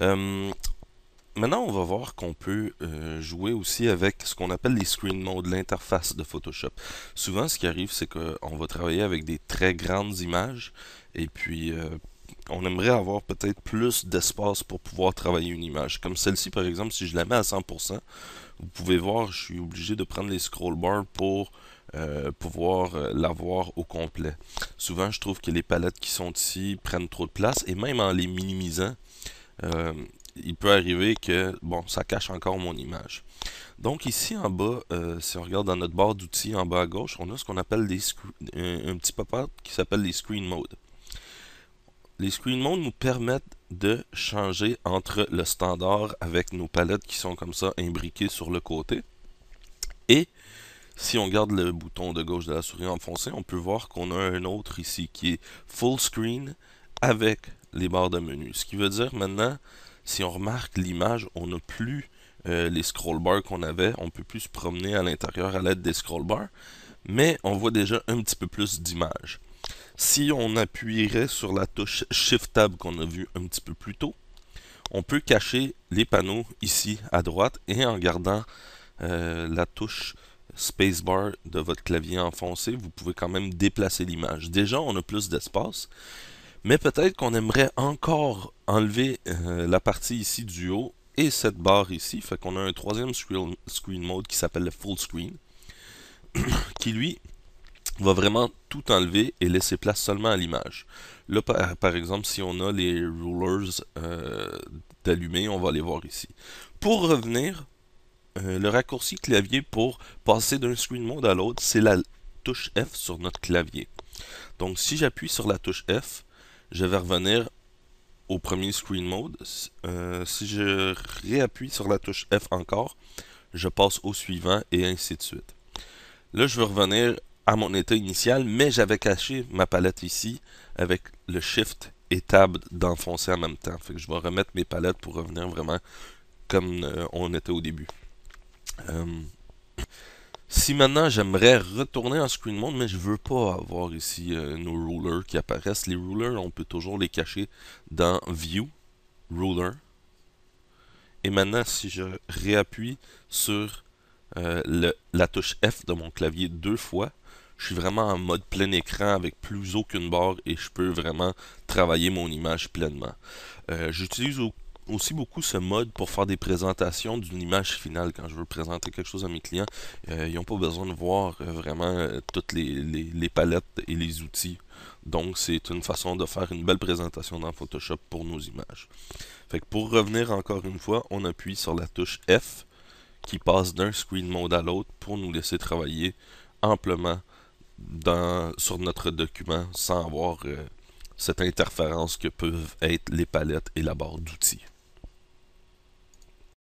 Euh, maintenant, on va voir qu'on peut euh, jouer aussi avec ce qu'on appelle les screen modes, l'interface de Photoshop. Souvent, ce qui arrive, c'est qu'on va travailler avec des très grandes images et puis euh, on aimerait avoir peut-être plus d'espace pour pouvoir travailler une image. Comme celle-ci, par exemple, si je la mets à 100%, vous pouvez voir, je suis obligé de prendre les scroll bars pour euh, pouvoir euh, l'avoir au complet. Souvent, je trouve que les palettes qui sont ici prennent trop de place et même en les minimisant, euh, il peut arriver que bon, ça cache encore mon image. Donc ici en bas, si on regarde dans notre barre d'outils en bas à gauche, on a ce qu'on appelle un, petit pop-up qui s'appelle les screen modes. Les screen modes nous permettent de changer entre le standard avec nos palettes qui sont comme ça imbriquées sur le côté et si on garde le bouton de gauche de la souris enfoncé, on peut voir qu'on a un autre ici qui est full screen avec les barres de menu. Ce qui veut dire maintenant, si on remarque l'image, on n'a plus euh, les scroll bars qu'on avait. On peut plus se promener à l'intérieur à l'aide des scroll bars. Mais on voit déjà un petit peu plus d'images. Si on appuierait sur la touche Shift Tab qu'on a vu un petit peu plus tôt, on peut cacher les panneaux ici à droite et en gardant euh, la touche spacebar de votre clavier enfoncé, vous pouvez quand même déplacer l'image. Déjà, on a plus d'espace, mais peut-être qu'on aimerait encore enlever euh, la partie ici du haut et cette barre ici, fait qu'on a un troisième screen, mode qui s'appelle le full screen, qui lui va vraiment tout enlever et laisser place seulement à l'image. Là, par, exemple, si on a les rulers euh, d'allumer, on va les voir ici. Pour revenir euh, le raccourci clavier pour passer d'un screen mode à l'autre, c'est la touche F sur notre clavier. Donc si j'appuie sur la touche F, je vais revenir au premier screen mode. Euh, si je réappuie sur la touche F encore, je passe au suivant et ainsi de suite. Là, je veux revenir à mon état initial, mais j'avais caché ma palette ici avec le Shift et Tab d'enfoncer en même temps. je vais remettre mes palettes pour revenir vraiment comme euh, on était au début. Euh, si maintenant j'aimerais retourner en screen mode, mais je veux pas avoir ici euh, nos rulers qui apparaissent. Les rulers, on peut toujours les cacher dans View, Ruler. Et maintenant, si je réappuie sur euh, la touche F de mon clavier deux fois, je suis vraiment en mode plein écran avec plus aucune barre et je peux vraiment travailler mon image pleinement. Euh, J'utilise aussi beaucoup ce mode pour faire des présentations d'une image finale. Quand je veux présenter quelque chose à mes clients, euh, ils n'ont pas besoin de voir euh, vraiment euh, toutes les, palettes et les outils. Donc, c'est une façon de faire une belle présentation dans Photoshop pour nos images. Fait pour revenir encore une fois, on appuie sur la touche F qui passe d'un screen mode à l'autre pour nous laisser travailler amplement dans, sur notre document sans avoir cette interférence que peuvent être les palettes et la barre d'outils.